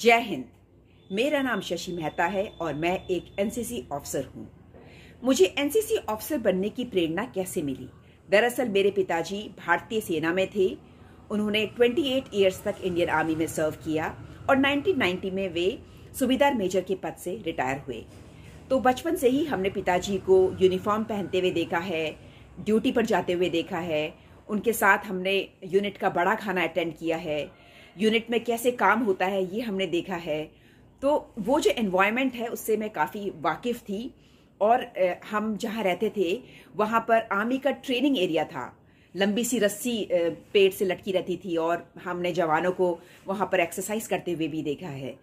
जय हिंद मेरा नाम शशि मेहता है और मैं एक एनसीसी ऑफिसर हूँ मुझे एनसीसी ऑफिसर बनने की प्रेरणा कैसे मिली दरअसल मेरे पिताजी भारतीय सेना में थे उन्होंने 28 इयर्स तक इंडियन आर्मी में सर्व किया और 1990 में वे सुबेदार मेजर के पद से रिटायर हुए तो बचपन से ही हमने पिताजी को यूनिफॉर्म पहनते हुए देखा है ड्यूटी पर जाते हुए देखा है उनके साथ हमने यूनिट का बड़ा खाना अटेंड किया है यूनिट में कैसे काम होता है ये हमने देखा है तो वो जो एनवायरमेंट है उससे मैं काफ़ी वाकिफ़ थी और हम जहाँ रहते थे वहाँ पर आर्मी का ट्रेनिंग एरिया था लंबी सी रस्सी पेड़ से लटकी रहती थी और हमने जवानों को वहाँ पर एक्सरसाइज करते हुए भी देखा है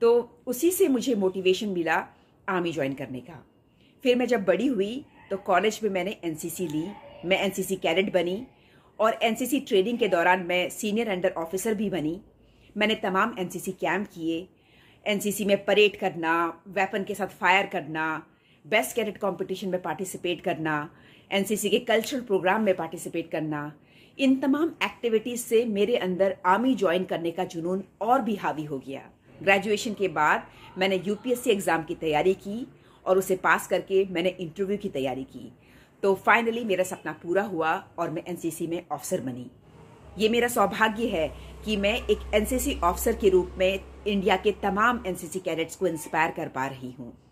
तो उसी से मुझे मोटिवेशन मिला आर्मी ज्वाइन करने का फिर मैं जब बड़ी हुई तो कॉलेज में मैंने एनसीसी ली मैं एनसीसी कैडेट बनी और एनसीसी ट्रेनिंग के दौरान मैं सीनियर अंडर ऑफिसर भी बनी मैंने तमाम एनसीसी कैम्प किए एनसीसी में परेड करना वेपन के साथ फायर करना बेस्ट कैडेट कंपटीशन में पार्टिसिपेट करना एनसीसी के कल्चरल प्रोग्राम में पार्टिसिपेट करना इन तमाम एक्टिविटीज़ से मेरे अंदर आर्मी ज्वाइन करने का जुनून और भी हावी हो गया ग्रेजुएशन के बाद मैंने यूपीएससी एग्ज़ाम की तैयारी की और उसे पास करके मैंने इंटरव्यू की तैयारी की तो फाइनली मेरा सपना पूरा हुआ और मैं एनसीसी में ऑफिसर बनी ये मेरा सौभाग्य है कि मैं एक एनसीसी ऑफिसर के रूप में इंडिया के तमाम एनसीसी कैडेट्स को इंस्पायर कर पा रही हूँ